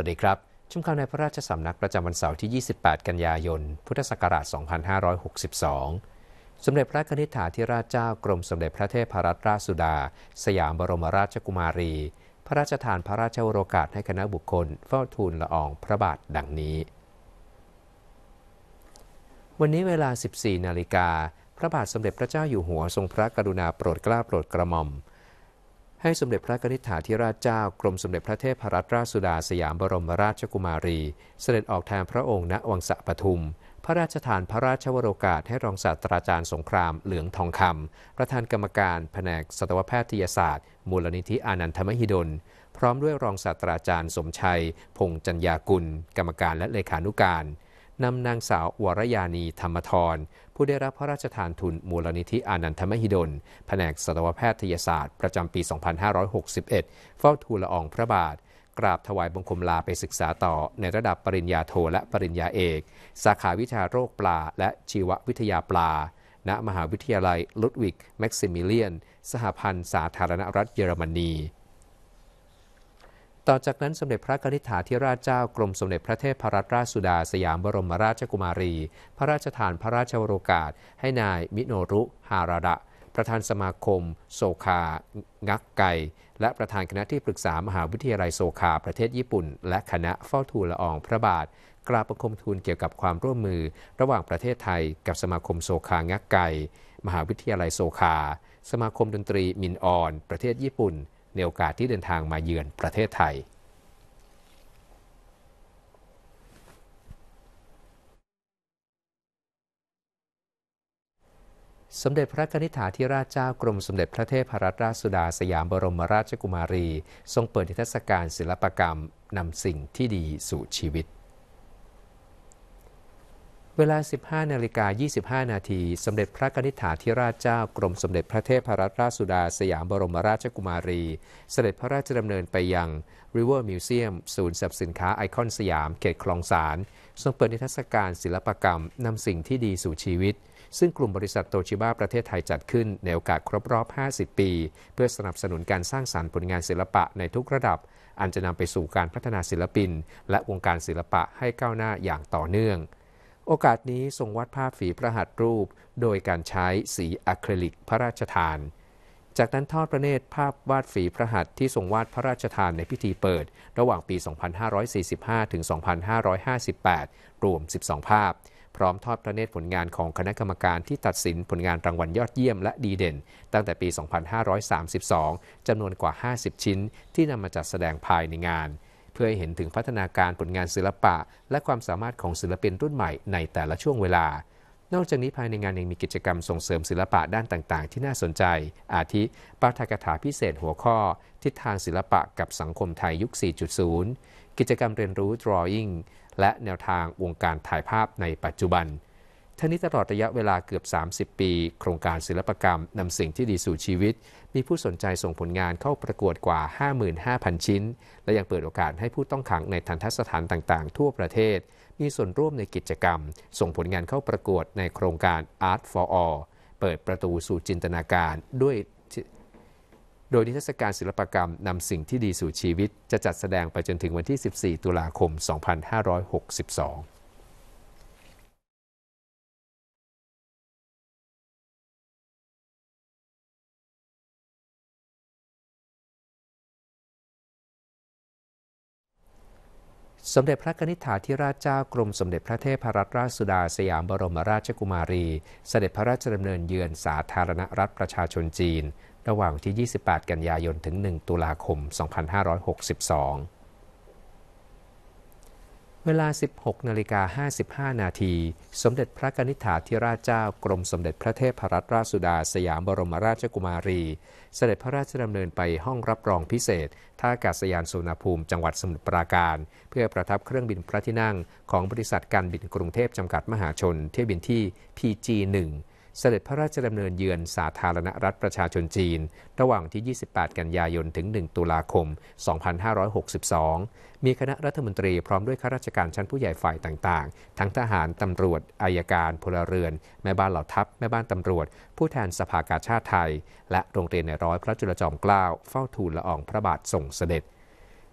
วัสดีครับชุมข่าวในพระราชสำนักประจำวันเสาร์ที่ 28 กันยายน พุทธศักราช 2562 สมเด็จพระนิธิาธิราชเจ้ากรมสมเด็จพระเทพรัตนราชสุดา สยามบรมราชกุมารี พระราชทานพระราชโอรกาสให้คณะบุคคลเฝ้าทูลละอองพระบาทดังนี้ วันนี้เวลา 14 นาฬิกา พระบาทสมเด็จพระเจ้าอยู่หัวทรงพระกรุณาโปรดเกล้าโปรดกระหม่อมให้สมเด็จพระนิษฐาธิราชเจ้ากรมสมเด็จพระเทพรัตนราชสุดาสยามบรมราชกุมารี เสด็จออกแทนพระองค์ ณ วังสะปทุม พระราชทานพระราชวโรกาสให้รองศาสตราจารย์สงครามเหลืองทองคำประธานกรรมการ แผนกสัตวแพทยศาสตร์ มูลนิธิอานันทมหิดล พร้อมด้วยรองศาสตราจารย์สมชัยพงจัญญากุล กรรมการและเลขานุการนำนางสาววรยานีธรรมทรผู้ได้รับพระราชทานทุนมูลนิธิ อานันทมหิดลแผนกสัตวแพทยศาสตร์ประจำปี 2561เฝ้าทูลละอองพระบาท กราบถวายบังคมลาไปศึกษาต่อ ในระดับปริญญาโทและปริญญาเอก สาขาวิชาโรคปลาและชีววิทยาปลา ณมหาวิทยาลัย ลุดวิก แม็กซิมิเลียน สหพันธ์ สาธารณรัฐเยอรมนีต่อจากนั้นสมเด็จพระกนิษฐาธิราชเจ้ากรมสมเด็จพระเทพรัตนราชสุดาสยามบรมราชกุมารี พระราชทานพระราชโอกาสให้นายมิโนรุฮาราดะประธานสมาคม โซคางักไกและประธานคณะที่ปรึกษามหาวิทยาลัยโซคา ประเทศญี่ปุ่น และคณะเฝ้าทูลละอองพระบาทกราบประคมทูลเกี่ยวกับความร่วมมือ ระหว่างประเทศไทยกับสมาคมโซคางักไกมหาวิทยาลัยโซคาสมาคมดนตรีมินออน ประเทศญี่ปุ่นในโอกาสที่เดินทางมาเยือนประเทศไทย สมเด็จพระนิธิถาธิราชเจ้ากรมสมเด็จพระเทพรัตนราชสุดาสยามบรมราชกุมารี ทรงเปิดนิทรรศการศิลปกรรมนำสิ่งที่ดีสู่ชีวิตเวลา 15 นาฬิกา 25 นาทีสมเด็จพระนิธิฐาธิราชเจ้ากรมสมเด็จพระเทพรัตนราชสุดาสยามบรมราชกุมารี เสด็จพระราชดำเนินไปยัง River Museum ศูนย์สับสินค้าไอคอนสยาม เขตคลองสานทรงเปิดนิทรรศการศิลปกรรม นำสิ่งที่ดีสู่ชีวิต ซึ่งกลุ่มบริษัทโตชิบ้าประเทศไทยจัดขึ้น ในโอกาสครบรอบ 50 ปี เพื่อสนับสนุนการสร้างสารรค์ผลงานศิลปะในทุกระดับ อันจะนำไปสู่การพัฒนาศิลปิน และวงการศิลปะให้ก้าวหน้าอย่างต่อเนื่องโอกาสนี้ทรงวาดภาพฝีพระหัตถ์รูปโดยการใช้สีอะคริลิกพระราชทาน จากนั้นทอดพระเนตรภาพวาดฝีพระหัตถ์ที่ทรงวาดพระราชทานในพิธีเปิด ระหว่างปี 2545 ถึง 2558 รวม 12 ภาพ พร้อมทอดพระเนตรผลงานของคณะกรรมการที่ตัดสินผลงานรางวัลยอดเยี่ยมและดีเด่น ตั้งแต่ปี 2532 จำนวนกว่า 50 ชิ้น ที่นำมาจัดแสดงภายในงานพื่อให้เห็นถึงพัฒนาการผลงานศิลปะ และความสามารถของศิลปินรุ่นใหม่ในแต่ละช่วงเวลา นอกจากนี้ภายในงานยังมีกิจกรรมส่งเสริมศิลปะด้านต่างๆที่น่าสนใจ อาทิปาฐกถาพิเศษหัวข้อทิศทางศิลปะกับสังคมไทยยุค 4.0 กิจกรรมเรียนรู้ drawing และแนวทางวงการถ่ายภาพในปัจจุบันทั้งนี้ตลอดระยะเวลาเกือบ 30 ปี โครงการศิลปกรรมนำสิ่งที่ดีสู่ชีวิต มีผู้สนใจส่งผลงานเข้าประกวดกว่า 55,000 ชิ้น และยังเปิดโอกาสให้ผู้ต้องขังในทันทสถานต่างๆทั่วประเทศ มีส่วนร่วมในกิจกรรม ส่งผลงานเข้าประกวดในโครงการ Art for All เปิดประตูสู่จินตนาการด้วย โดยนิทรรศการศิลปกรรมนำสิ่งที่ดีสู่ชีวิต จะจัดแสดงไปจนถึงวันที่14ตุลาคม2562สมเด็จพระนิธิถาธิราชเจ้ากรมสมเด็จพระเทพรัตนราชสุดาสยามบรมราชกุมารี เสด็จพระราชดำเนินเยือนสาธารณรัฐประชาชนจีน ระหว่างที่ 28 กันยายนถึง 1 ตุลาคม 2562เวลา 16 นาฬิกา55 นาที สมเด็จพระนิิฐาธิราชเจ้ากรมสมเด็จพระเทพรัตนราชสุดาสยามบรมราชกุมารี เสด็จพระราชดำเนินไปห้องรับรองพิเศษท่าอากาศยานสุนภูมิจังหวัดสมุทรปราการ เพื่อประทับเครื่องบินพระที่นั่งของบริษัทการบินกรุงเทพจำกัดมหาชนเที่ยวบินที่ PG1 เสด็จพระราชดำเนินเยือนสาธารณรัฐประชาชนจีน ระหว่างที่ 28 กันยายนถึง 1 ตุลาคม 2562 มีคณะรัฐมนตรีพร้อมด้วยข้าราชการชั้นผู้ใหญ่ฝ่ายต่างๆ ทั้งทหาร ตำรวจอายการ พลเรือน แม่บ้านเหล่าทัพ แม่บ้านตำรวจ ผู้แทนสภากาชาติไทยและโรงเรียนในร้อยพระจุลจอมเกล้าเฝ้าทูลละอองพระบาทส่งเสด็จ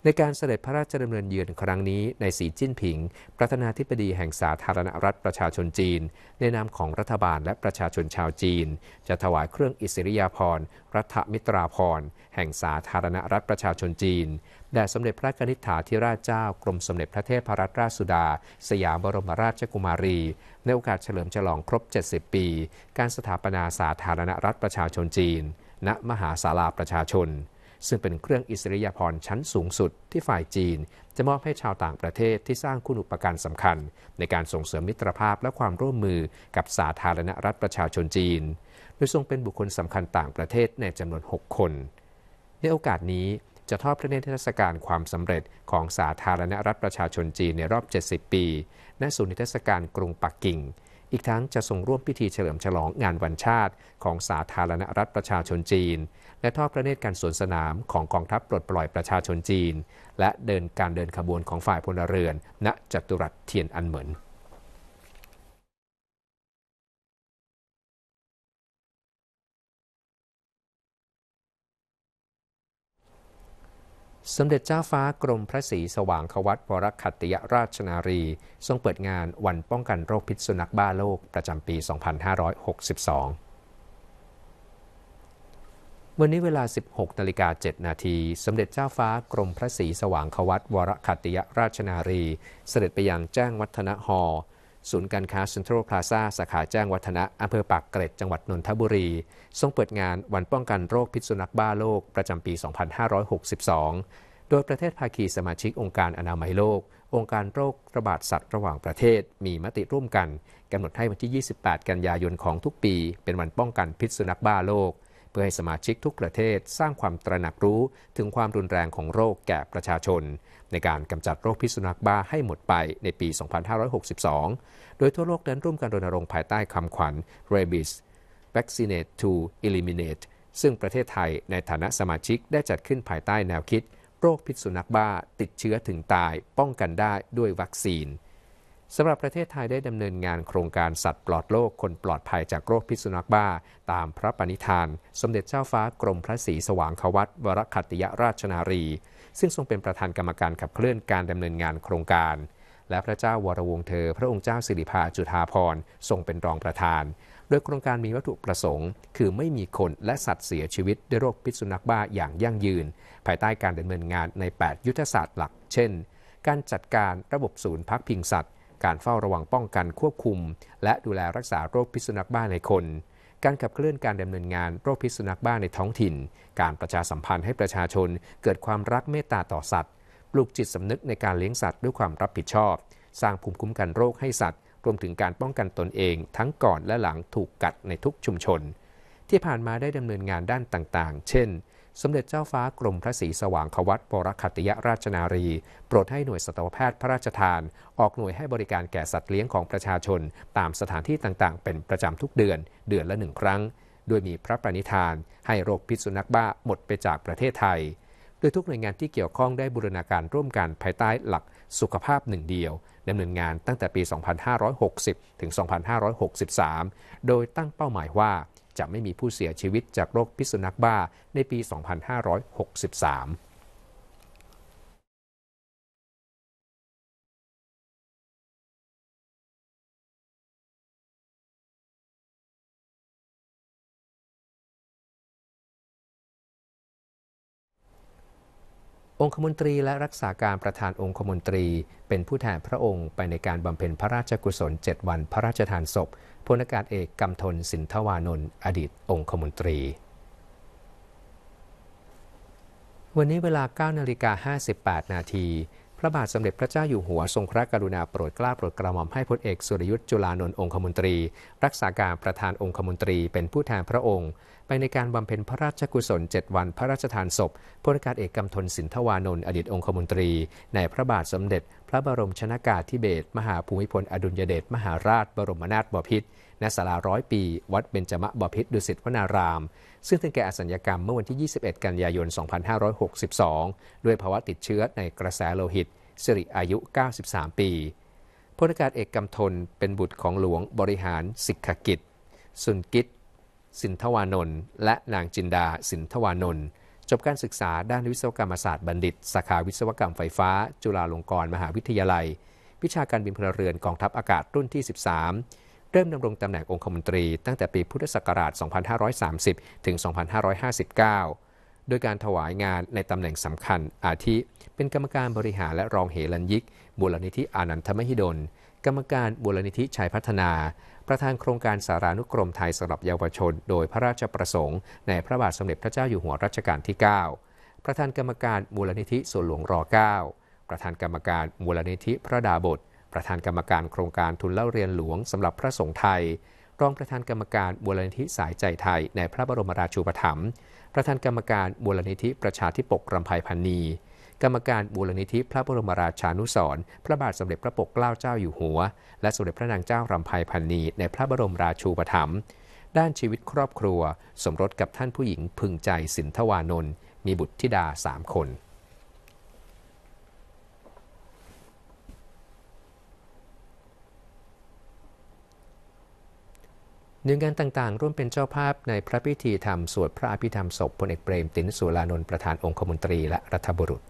ในการเสด็จพระราชดำเนินเยือนครั้งนี้ในสีจิ้นผิง ประธานาธิบดีแห่งสาธารณรัฐประชาชนจีน ในนามของรัฐบาลและประชาชนชาวจีน จะถวายเครื่องอิสริยาภรณ์รัฐมิตราภรณ์ แห่งสาธารณรัฐประชาชนจีน แด่สมเด็จพระนิธิถาธิราชเจ้ากรมสมเด็จพระเทพรัตนราชสุดาสยามบรมราชกุมารีในโอกาสเฉลิมฉลองครบ 70 ปี การสถาปนาสาธารณรัฐประชาชนจีน ณมหาศาลาประชาชนซึ่งเป็นเครื่องอิสริยาภรณ์ชั้นสูงสุดที่ฝ่ายจีน จะมอบให้ชาวต่างประเทศที่สร้างคุณอุปการสำคัญ ในการส่งเสริมมิตรภาพและความร่วมมือกับสาธารณรัฐประชาชนจีน โดยทรงเป็นบุคคลสำคัญต่างประเทศในจำนวน 6 คน ในโอกาสนี้จะทอดพระเนตรเทศกาลความสำเร็จของสาธารณรัฐประชาชนจีนในรอบ 70 ปีณศูนย์นิทรรศการกรุงปักกิ่งอีกทั้งจะส่งร่วมพิธีเฉลิมฉลองงานวันชาติของสาธารณรัฐประชาชนจีน และทอดพระเนตรการสวนสนามของกองทัพปลดปล่อยประชาชนจีน และเดินการเดินขบวนของฝ่ายพลเรือนณจัตุรัสเทียนอันเหมินสมเด็จเจ้าฟ้ากรมพระศรีสว่างควัตวรคัตยราชนารี ทรงเปิดงานวันป้องกันโรคพิษสุนัขบ้าโลกประจำปี 2562 วันนี้เวลา 16 นาฬิกา7นาที สมเด็จเจ้าฟ้ากรมพระศรีสว่างควัตวรคัตยราชนารี เสด็จไปยังแจ้งวัฒนะฮอลศูนย์การค้าเซ็นทรัลพลาซาสาขาแจ้งวัฒนะอำเภอปากเกร็ดจังหวัดนนทบุรี ทรงเปิดงานวันป้องกันโรคพิษสุนัขบ้าโลกประจำปี 2562 โดยประเทศภาคีสมาชิกองค์การอนามัยโลก องค์การโรคระบาดสัตว์ระหว่างประเทศ มีมติร่วมกัน กำหนดให้วันที่ 28 กันยายนของทุกปีเป็นวันป้องกันพิษสุนัขบ้าโลกพื่อให้สมาชิกทุกประเทศสร้างความตระหนักรู้ถึงความรุนแรงของโรคแก่ประชาชน ในการกำจัดโรคพิษสุนัขบ้าให้หมดไปในปี 2562 โดยทั่วโลกนั้นร่วมกันรณรงค์ภายใต้คำขวัญ Rabies Vaccinate to Eliminate ซึ่งประเทศไทยในฐานะสมาชิกได้จัดขึ้นภายใต้แนวคิด โรคพิษสุนัขบ้าติดเชื้อถึงตายป้องกันได้ด้วยวัคซีนสำหรับประเทศไทยได้ดำเนินงานโครงการสัตว์ปลอดโรคคนปลอดภัยจากโรคพิษสุนัขบ้า ตามพระปณิธาน สมเด็จเจ้าฟ้ากรมพระศรีสว่างควัตวรคัตยราชนารี ซึ่งทรงเป็นประธานกรรมการขับเคลื่อนการดำเนินงานโครงการ และพระเจ้าวรวงเธอ พระองค์เจ้าสิริภาจุฑาภรณ์ทรงเป็นรองประธาน โดยโครงการมีวัตถุประสงค์ คือไม่มีคนและสัตว์เสียชีวิตด้วยโรคพิษสุนัขบ้าอย่างยั่งยืน ภายใต้การดำเนินงานใน 8 ยุทธศาสตร์หลัก เช่น การจัดการระบบศูนย์พักพิงสัตวการเฝ้าระวังป้องกันควบคุม และดูแลรักษาโรคพิษสุนัขบ้าในคน การขับเคลื่อนการดำเนินงานโรคพิษสุนัขบ้าในท้องถิ่น การประชาสัมพันธ์ให้ประชาชนเกิดความรักเมตตาต่อสัตว์ ปลูกจิตสำนึกในการเลี้ยงสัตว์ด้วยความรับผิดชอบ สร้างภูมิคุ้มกันโรคให้สัตว์ รวมถึงการป้องกันตนเอง ทั้งก่อนและหลังถูกกัดในทุกชุมชน ที่ผ่านมาได้ดำเนินงานด้านต่าง ๆ เช่นสมเด็จเจ้าฟ้ากรม พระศรีสว่างควัตปรคัตยราชนารี โปรดให้หน่วยสัตวแพทย์พระราชทาน ออกหน่วยให้บริการแก่สัตว์เลี้ยงของประชาชน ตามสถานที่ต่างๆ เป็นประจำทุกเดือนเดือนละหนึ่งครั้ง โดยมีพระปณิธาน ให้โรคพิษสุนัขบ้าหมดไปจากประเทศไทย โดยทุกหน่วยงานที่เกี่ยวข้องได้บูรณาการร่วมกันภายใต้หลักสุขภาพหนึ่งเดียวดำเนินงานตั้งแต่ปี 2560 ถึง 2563 โดยตั้งเป้าหมายว่าจะไม่มีผู้เสียชีวิตจากโรคพิษสุนัขบ้าในปี 2563องคมนตรีและรักษาการประธานองคมนตรี เป็นผู้แทนพระองค์ไปในการบำเพ็ญพระราชกุศล 7 วันพระราชทานศพพลอากาศเอกกำทนสินทวานนท์อดีตองคมนตรี วันนี้เวลา9นาฬิกา58นาทีพระบาทสมเด็จพระเจ้าอยู่หัวทรงพระกรุณาโปรดเกล้าโปรดกระหม่อมให้พลเอก สุรยุทธ์จุลานนท์องคมนตรี รักษาการประธานองคมนตรีเป็นผู้แทนพระองค์ไปในการบำเพ็ญพระราชกุศล 7 วันพระราชทานศพพลอากาศเอกกำทนสินทวานนท์อดีตองคมนตรี ในพระบาทสมเด็จ พระบรมชนากาธิเบศรมหาภูมิพล อดุลยเดชมหาราช บรมนาถบพิตรณศาลาร้อยปี วัดเบญจมบพิตรดุสิตวนาราม ซึ่งถึงแก่อสัญญกรรม เมื่อวันที่ 21 กันยายน 2562 ด้วยภาวะติดเชื้อในกระแสโลหิตสิริอายุ 93 ปีพลอากาศเอกกำทนเป็นบุตรของหลวงบริหารสิกขกิจสุนกิจสินทวานนท์และนางจินดา สินทวานนท์จบการศึกษาด้านวิศวกรรมศาสตร์บัณฑิตสาขาวิศวกรรมไฟฟ้า จุฬาลงกรณ์มหาวิทยาลัย วิชาการบินพลเรือนกองทัพอากาศรุ่นที่ 13 เริ่มดำรงตำแหน่งองคมนตรี ตั้งแต่ปีพุทธศักราช 2530 ถึง 2559 โดยการถวายงานในตำแหน่งสำคัญอาทิ เป็นกรรมการบริหารและรองเหลันยิกบุรณิธิอานันทมหิดลกรรมการบุรณิธิชัยพัฒนาประธานโครงการสารานุกรมไทยสำหรับเยาวชน โดยพระราชประสงค์ในพระบาทสมเด็จพระเจ้าอยู่หัวรัชกาลที่ 9 ประธานกรรมการมูลนิธิส่วนหลวงร9ประธานกรรมการมูลนิธิพระดาบท ประธานกรรมการโครงการทุนเล่าเรียนหลวง สำหรับพระสงฆ์ไทย รองประธานกรรมการมูลนิธิสายใจไทยในพระบรมราชูปถัมภ์ประธานกรรมการมูลนิธิประชาธิปกรำไพพันนีกรรมการบูรณิธิพระบรมราชานุสรพระบาทสมเด็จพระปกเกล้าเจ้าอยู่หัว และสมเด็จพระนางเจ้ารำไพพันณีในพระบรมราชูปถัมภ์ด้านชีวิตครอบครัว สมรสกับท่านผู้หญิงพึงใจสินทวานนท์มีบุตรธิดาสามคนหน่วยงานต่าง ๆ ร่วมเป็นเจ้าภาพในพระพิธีธรรมสวดพระอภิธรรมศพพลเอกเปรม ตินสุรานนท์ประธานองคมนตรีและรัฐบุรุษ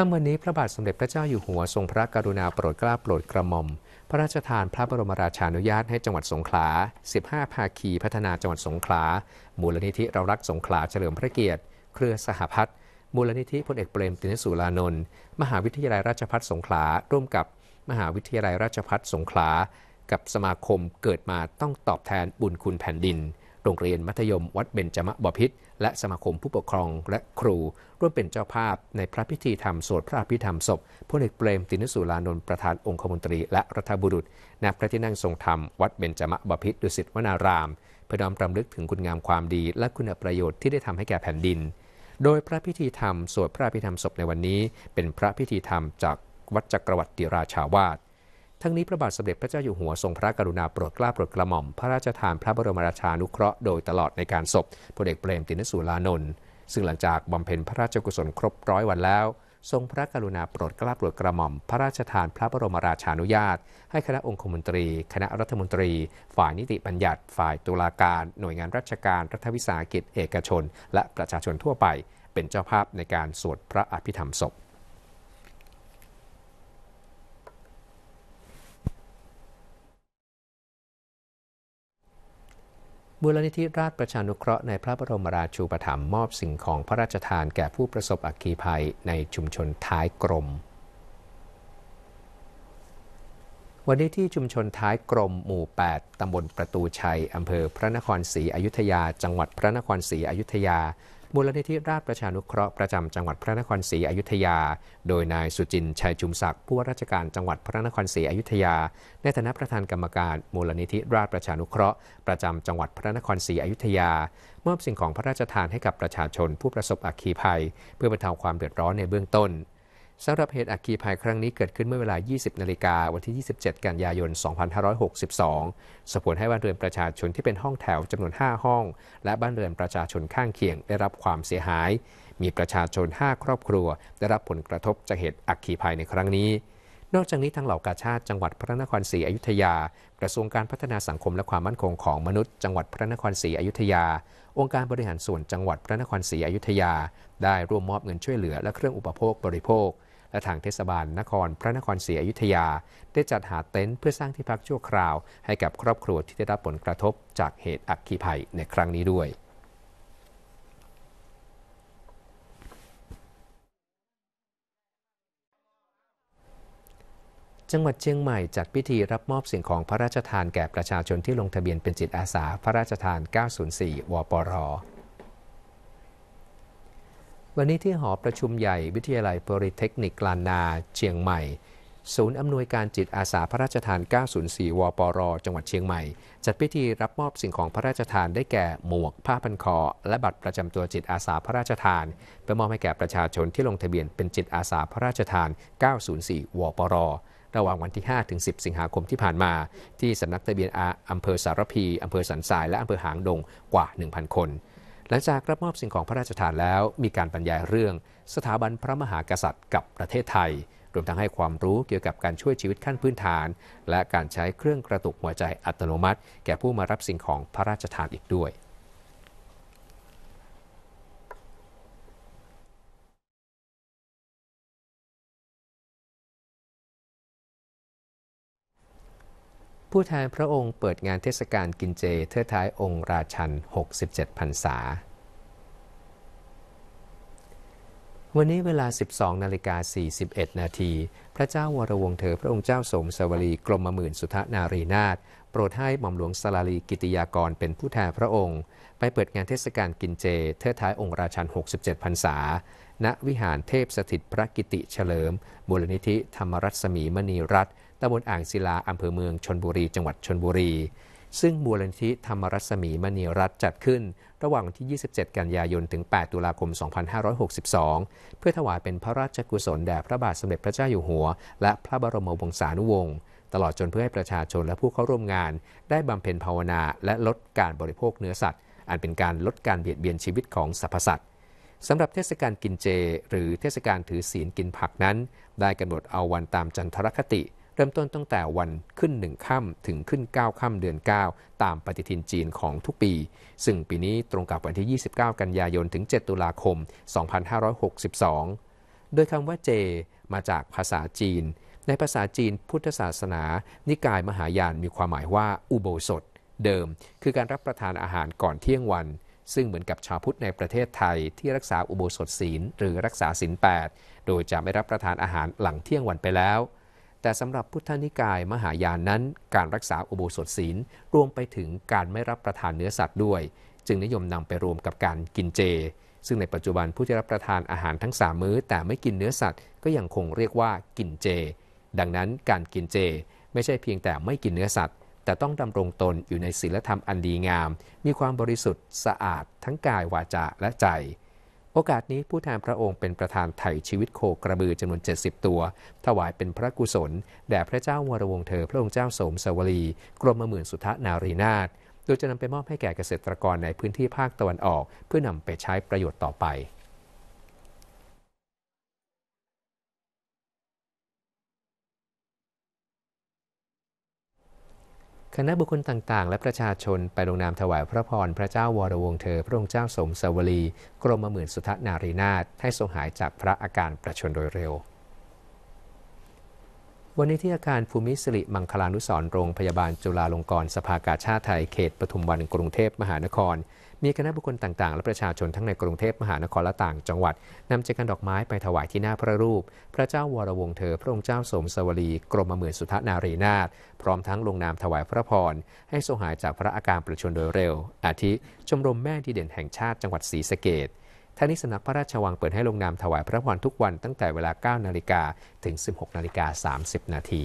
ค่ำวันนี้พระบาทสมเด็จพระเจ้าอยู่หัวทรงพระกรุณาโปรดเกล้าโปรดกระหม่อมพระราชทานพระบรมราชานุญาตให้จังหวัดสงขลา 15 ภาคีพัฒนาจังหวัดสงขลา มูลนิธิเรารักสงขลาเฉลิมพระเกียรติ เครือสหพัฒน์มูลนิธิพลเอกเปรม ตินสุรานนท์ มหาวิทยาลัยราชภัฏสงขลา ร่วมกับ มหาวิทยาลัยราชภัฏสงขลา กับสมาคมเกิดมาต้องตอบแทนบุญคุณแผ่นดินโรงเรียนมัธยมวัดเบญจมบพิษและสมาคมผู้ปกครองและครูร่วมเป็นเจ้าภาพในพระพิธีธรรมสวดพระพิธรรมศพพลเอกเปรมตินสุรานนท์ประธานองคมนตรีและรัฐบุรุษณพระที่นั่งทรงธรรม วัดเบญจมบพิษดุสิตวนาราม เพื่อน้อมรำลึกถึงคุณงามความดีและคุณประโยชน์ที่ได้ทำให้แก่แผ่นดิน โดยพระพิธีธรรมสวดพระพิธรรมศพในวันนี้เป็นพระพิธีธรรมจากวัดจักรวรรดิราชาวาสทั้งนี้พระบาทสมเด็จพระเจ้าอยู่หัวทรงพระกรุณาโปรดเกล้าโปรดกระหม่อมพระราชทานพระบรมราชานุเคราะห์โดยตลอดในการศพพลเอกเปรมตินสุรานนท์ซึ่งหลังจากบำเพ็ญพระราชกุศลครบร้อยวันแล้ว ทรงพระกรุณาโปรดเกล้าโปรดกระหม่อม พระราชทานพระบรมราชานุญาต ให้คณะองคมนตรี คณะรัฐมนตรี ฝ่ายนิติบัญญัติ ฝ่ายตุลาการหน่วยงานราชการรัฐวิสาหกิจเอกชน และประชาชนทั่วไปเป็นเจ้าภาพในการสวดพระอภิธรรมศพมูลนิธิราชประชานุเคราะห์ในพระบรมราชูปถัมภ์มอบสิ่งของพระราชทานแก่ผู้ประสบอัคคีภัยในชุมชนท้ายกรม วันนี้ที่ชุมชนท้ายกรม หมู่ 8ตำบลประตูชัยอำเภอพระนครศรีอยุธยา จังหวัดพระนครศรีอยุธยามูลนิธิราชประชานุเคราะห์ประจำจังหวัดพระนครศรีอยุธยา โดยนายสุจินชัยชุมศักดิ์ผู้ว่าราชการจังหวัดพระนครศรีอยุธยา ในฐานะประธานกรรมการ มูลนิธิราชประชานุเคราะห์ประจำจังหวัดพระนครศรีอยุธยามอบสิ่งของพระราชทานให้กับประชาชน ผู้ประสบอัคคีภัย เพื่อบรรเทาความเดือดร้อนในเบื้องต้นสำหรับเหตุอัคคีภัยครั้งนี้เกิดขึ้นเมื่อเวลา 20นาฬิกา วันที่ 27 กันยายน 2562ส่งผลให้บ้านเรือนประชาชนที่เป็นห้องแถวจำนวน 5 ห้อง และบ้านเรือนประชาชนข้างเคียงได้รับความเสียหาย มีประชาชน 5 ครอบครัว ได้รับผลกระทบจากเหตุอัคคีภัยในครั้งนี้ นอกจากนี้ทางเหล่ากาชาติจังหวัดพระนครศรีอยุธยา กระทรวงการพัฒนาสังคมและความมั่นคงของมนุษย์จังหวัดพระนครศรีอยุธยา องค์การบริหารส่วนจังหวัดพระนครศรีอยุธยา ได้ร่วมมอบเงินช่วยเหลือและเครื่องอุปโภคบริโภคและทางเทศบาลนครพระนครศรีอยุธยาได้จัดหาเต็นท์เพื่อสร้างที่พักชั่วคราวให้กับครอบครัวที่ได้รับผลกระทบจากเหตุอักคีภัยในครั้งนี้ด้วย จังหวัดเชียงใหม่จัดพิธีรับมอบสิ่งของพระราชทานแก่ประชาชนที่ลงทะเบียนเป็นจิตอาสาพระราชทาน 904วปรวันนี้ที่หอประชุมใหญ่วิทยาลัยปริเทคนิคลานนาเชียงใหม่ ศูนย์อำนวยการจิตอาสาพระราชทาน 904 วปรจังหวัดเชียงใหม่ จัดพิธีรับมอบสิ่งของพระราชทานได้แก่หมวกผ้าพันคอ และบัตรประจำตัวจิตอาสาพระราชทานเพื่อมอบให้แก่ประชาชนที่ลงทะเบียนเป็นจิตอาสาพระราชทาน 904 วปรระหว่างวันที่5ถึง10 สิงหาคมที่ผ่านมา ที่สำนักทะเบียนอาอำเภอสารพีอำเภอสันทรายและอำเภอหางดงกว่า 1,000 คนหลังจากรับมอบสิ่งของพระราชทานแล้วมีการบรรยายเรื่อง สถาบันพระมหากษัตริย์กับประเทศไทย รวมทั้งให้ความรู้เกี่ยวกับการช่วยชีวิตขั้นพื้นฐานและการใช้เครื่องกระตุกหัวใจอัตโนมัติแก่ผู้มารับสิ่งของพระราชทานอีกด้วยผู้แทนพระองค์เปิดงานเทศกาลกินเจเทิดท้ายองค์ราชัน67 พรรษา วันนี้เวลา 12นาฬิกา41นาที พระเจ้าวรวงเธอพระองค์เจ้าสมสวรีกรมหมื่นสุทนารีนาถโปรดให้หม่อมหลวงสลาลีกิติยากรเป็นผู้แทนพระองค์ไปเปิดงานเทศกาลกินเจ เทิดท้ายองค์ราชัน67 พรรษา ณ วิหารเทพสถิตพระกิติเฉลิมบูรณิธิธรรมรัศมีมณีรัตน์ตำบลอ่างศิลาอำเภอเมือง ชนบุรี จังหวัดชนบุรี ซึ่งมูลนิธิธรรมรัศมีมณีรัตน์จัดขึ้น ระหว่างวันที่ 27 กันยายน ถึง 8 ตุลาคม 2562 เพื่อถวายเป็นพระราชกุศล แด่พระบาทสมเด็จพระเจ้าอยู่หัว และพระบรมวงศานุวงศ์ ตลอดจนเพื่อให้ประชาชนและผู้เข้าร่วมงาน ได้บำเพ็ญภาวนาและลดการบริโภคเนื้อสัตว์ อันเป็นการลดการเบียดเบียนชีวิตของสรรพสัตว์สำหรับเทศกาลกินเจ หรือเทศกาลถือศีลกินผักนั้น ได้กำหนดเอาวันตามจันทรคติเริ่มต้นตั้งแต่วันขึ้น1ค่ำถึงขึ้น 9ค่ำเดือน 9 ตามปฏิทินจีนของทุกปี ซึ่งปีนี้ตรงกับวันที่ 29 กันยายน ถึง 7 ตุลาคม 2562 โดยคำว่าเจ มาจากภาษาจีน ในภาษาจีนพุทธศาสนา นิกายมหายานมีความหมายว่าอุโบสถ เดิมคือการรับประทานอาหารก่อนเที่ยงวัน ซึ่งเหมือนกับชาวพุทธในประเทศไทยที่รักษาอุโบสถศีลหรือรักษาศีล8โดยจะไม่รับประทานอาหารหลังเที่ยงวันไปแล้วแต่สำหรับพุทธนิกาย มหายานนั้นการรักษาอุโบสถศีลรวมไปถึงการไม่รับประทานเนื้อสัตว์ด้วย จึงนิยมนำไปรวมกับการกินเจ ซึ่งในปัจจุบันผู้ที่รับประทานอาหารทั้งสามมื้อ แต่ไม่กินเนื้อสัตว์ ก็ยังคงเรียกว่ากินเจ ดังนั้นการกินเจไม่ใช่เพียงแต่ไม่กินเนื้อสัตว์ แต่ต้องดำรงตนอยู่ในศีลธรรมอันดีงาม มีความบริสุทธิ์สะอาด ทั้งกายวาจาและใจโอกาสนี้ผู้แทนพระองค์เป็นประธานไถ่ชีวิตโคกระบือจำนวน 70 ตัว ถวายเป็นพระกุศลแด่พระเจ้าวรวงเธอพระองค์เจ้าสมสวลีกรมหมื่นสุทธนารีนาถโดยจะนำไปมอบให้แก่เกษตรกรในพื้นที่ภาคตะวันออก เพื่อนำไปใช้ประโยชน์ต่อไปคณะบุคคลต่าง ๆ และประชาชนไปลงนามถวายพระพร พระเจ้าวรวงเธอ พระองค์เจ้าสมสวรี กรมหมื่นสุทนารีนาถให้ทรงหายจากพระอาการประชนโดยเร็ว วันนี้ที่อาการภูมิสิริมังคลานุสรโรงพยาบาลจุฬาลงกรณ์สภากาชาติไทย เขต ปทุมวันกรุงเทพมหานครมีคณะบุคคลต่าง ๆ และประชาชนทั้งในกรุงเทพมหานครและต่างจังหวัด นำแจกันดอกไม้ไปถวายที่หน้าพระรูป พระเจ้าวรวงเธอพระองค์เจ้าสมสวรีกรมหมือนสุทนารีนาถพร้อมทั้งลงนามถวายพระพรให้ทรงหายจากพระอาการประชวรโดยเร็ว อาทิชมรมแม่ดีเด่นแห่งชาติจังหวัดศรีสะเกดท่านิสนักพระราชวังเปิดให้ลงนามถวายพระพรทุกวันตั้งแต่เวลา9นาฬิกาถึง16นาฬิกา30นาที